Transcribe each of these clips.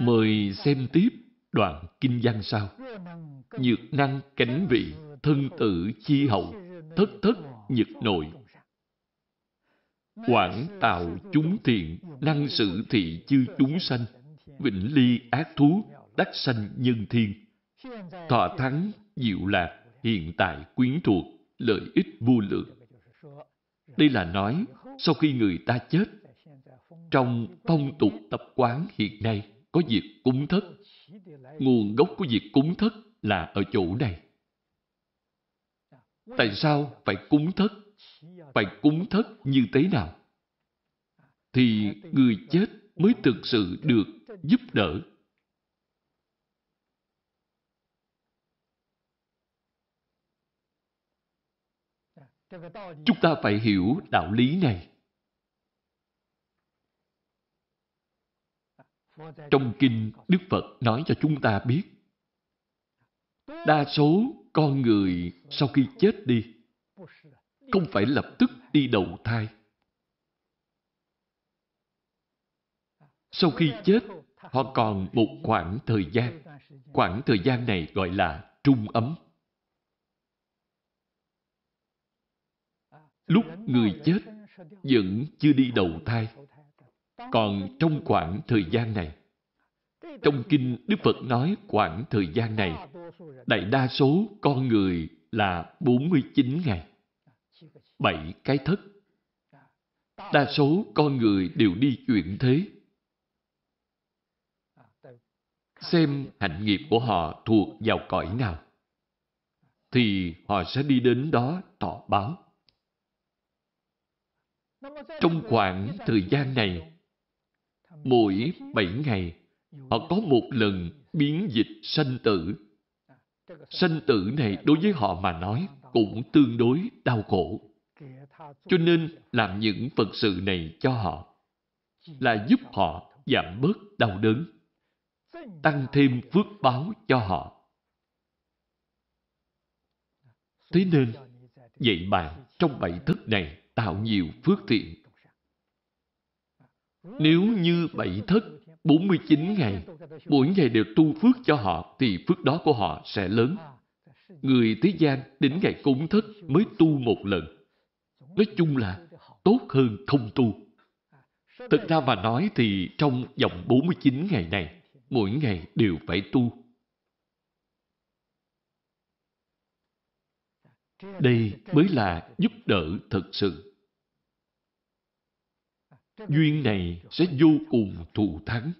Mời xem tiếp đoạn kinh văn sau. Nhược năng cánh vị, thân tử chi hậu, thất thất nhật nội. Quảng tạo chúng thiện, năng sự thị chư chúng sanh, vĩnh ly ác thú, đắc sanh nhân thiên. Thọ thắng, diệu lạc, hiện tại quyến thuộc, lợi ích vô lượng. Đây là nói, sau khi người ta chết, trong phong tục tập quán hiện nay, có việc cúng thất. Nguồn gốc của việc cúng thất là ở chỗ này. Tại sao phải cúng thất? Phải cúng thất như thế nào? Thì người chết mới thực sự được giúp đỡ. Chúng ta phải hiểu đạo lý này. Trong kinh Đức Phật nói cho chúng ta biết đa số con người sau khi chết đi không phải lập tức đi đầu thai. Sau khi chết, họ còn một khoảng thời gian. Khoảng thời gian này gọi là trung ấm. Lúc người chết vẫn chưa đi đầu thai còn trong khoảng thời gian này, trong kinh Đức Phật nói khoảng thời gian này, đại đa số con người là 49 ngày, 7 cái thất. Đa số con người đều đi chuyển thế. Xem hạnh nghiệp của họ thuộc vào cõi nào, thì họ sẽ đi đến đó tỏ báo. Trong khoảng thời gian này, mỗi bảy ngày họ có một lần biến dịch sanh tử. Sanh tử này đối với họ mà nói cũng tương đối đau khổ. Cho nên làm những phật sự này cho họ là giúp họ giảm bớt đau đớn, tăng thêm phước báo cho họ. Thế nên, vậy bạn trong bảy thức này tạo nhiều phước thiện nếu như bảy thất 49 ngày, mỗi ngày đều tu phước cho họ, thì phước đó của họ sẽ lớn. Người thế gian đến ngày cúng thất mới tu một lần. Nói chung là tốt hơn không tu. thật ra mà nói thì trong vòng 49 ngày này, mỗi ngày đều phải tu. Đây mới là giúp đỡ thật sự duyên này sẽ vô cùng thù thắng.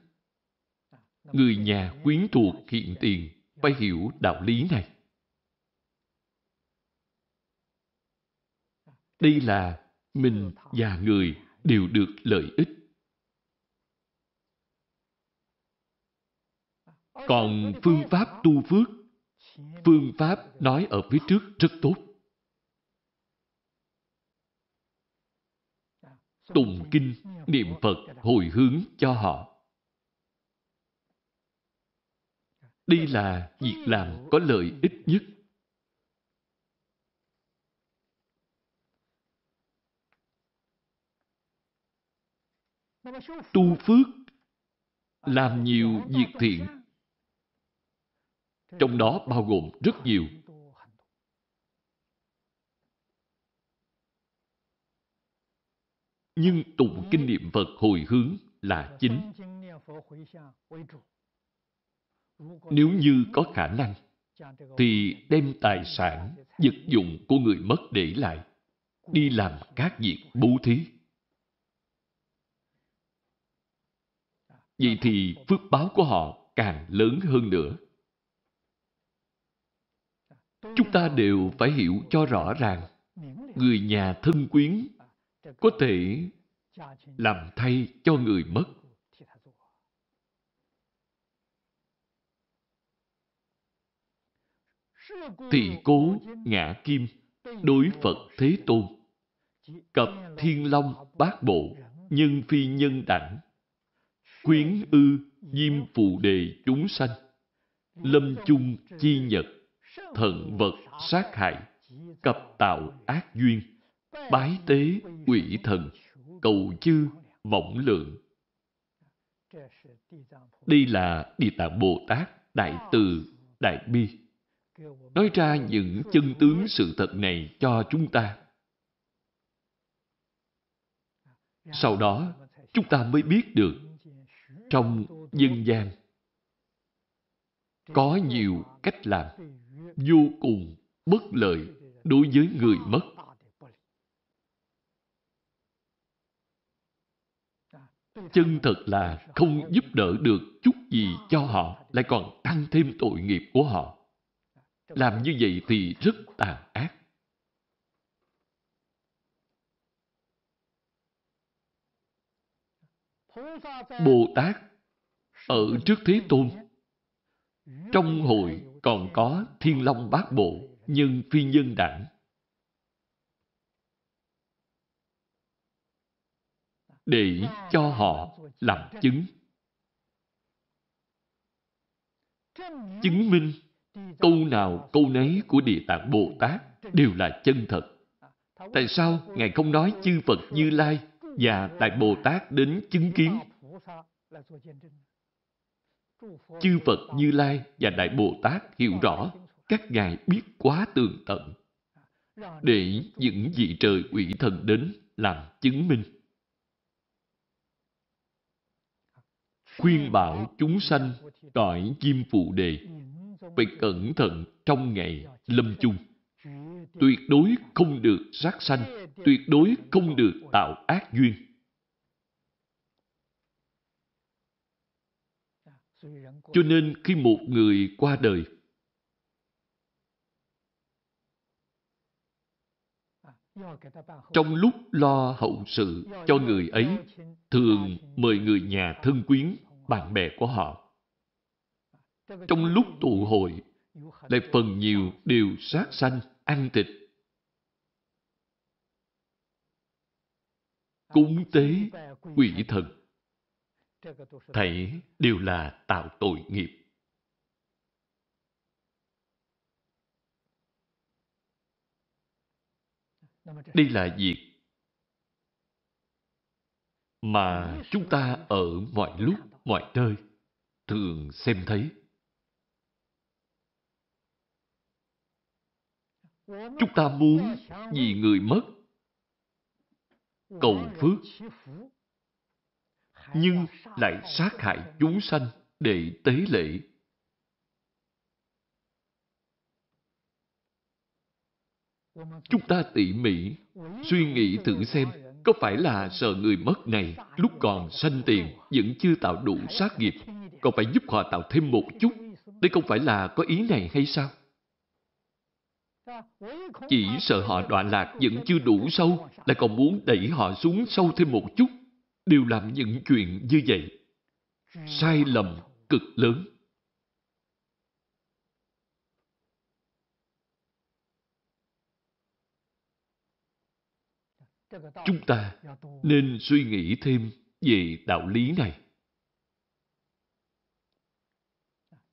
Người nhà quyến thuộc hiện tiền phải hiểu đạo lý này. Đây là mình và người đều được lợi ích. Còn phương pháp tu phước, phương pháp nói ở phía trước rất tốt. tụng kinh, niệm Phật hồi hướng cho họ. Đây là việc làm có lợi ích nhất. Tu phước, làm nhiều việc thiện. Trong đó bao gồm rất nhiều nhưng tụng kinh niệm Phật hồi hướng là chính. Nếu như có khả năng, thì đem tài sản, vật dụng của người mất để lại, đi làm các việc bố thí. Vậy thì phước báo của họ càng lớn hơn nữa. Chúng ta đều phải hiểu cho rõ ràng, người nhà thân quyến có thể làm thay cho người mất. Thị cố ngã kim đối Phật Thế Tôn cập thiên long bát bộ nhân phi nhân đẳng khuyến ư diêm phù đề chúng sanh lâm chung chi nhật thận vật sát hại cập tạo ác duyên bái tế quỷ thần, cầu chư, vọng lượng. Đây là Địa Tạng Bồ Tát Đại Từ, Đại Bi. Nói ra những chân tướng sự thật này cho chúng ta. Sau đó, chúng ta mới biết được trong dân gian có nhiều cách làm vô cùng bất lợi đối với người mất chân thật là không giúp đỡ được chút gì cho họ, lại còn tăng thêm tội nghiệp của họ. Làm như vậy thì rất tàn ác. Bồ Tát ở trước Thế Tôn trong hội còn có Thiên Long Bát Bộ, nhưng Phi Nhân Đảng. để cho họ làm chứng. Chứng minh câu nào câu nấy của Địa Tạng Bồ Tát đều là chân thật. Tại sao Ngài không nói chư Phật Như Lai và Đại Bồ Tát đến chứng kiến? Chư Phật Như Lai và Đại Bồ Tát hiểu rõ các ngài biết quá tường tận để những vị trời quỷ thần đến làm chứng minh. khuyên bảo chúng sanh cõi diêm phụ đề phải cẩn thận trong ngày lâm chung tuyệt đối không được sát sanh tuyệt đối không được tạo ác duyên cho nên khi một người qua đời trong lúc lo hậu sự cho người ấy thường mời người nhà thân quyến bạn bè của họ. Trong lúc tụ hội, lại phần nhiều đều sát sanh, ăn thịt. Cúng tế, quỷ thần. Thảy đều là tạo tội nghiệp. Đây là việc mà chúng ta ở mọi lúc mọi nơi, thường xem thấy. Chúng ta muốn vì người mất, cầu phước, nhưng lại sát hại chúng sanh để tế lễ Chúng ta tỉ mỉ, suy nghĩ thử xem có phải là sợ người mất này lúc còn sanh tiền vẫn chưa tạo đủ sát nghiệp, còn phải giúp họ tạo thêm một chút. Đây không phải là có ý này hay sao? Chỉ sợ họ đọa lạc vẫn chưa đủ sâu, lại còn muốn đẩy họ xuống sâu thêm một chút. Đều làm những chuyện như vậy. Sai lầm cực lớn. chúng ta dạ, nên suy nghĩ thêm về đạo lý này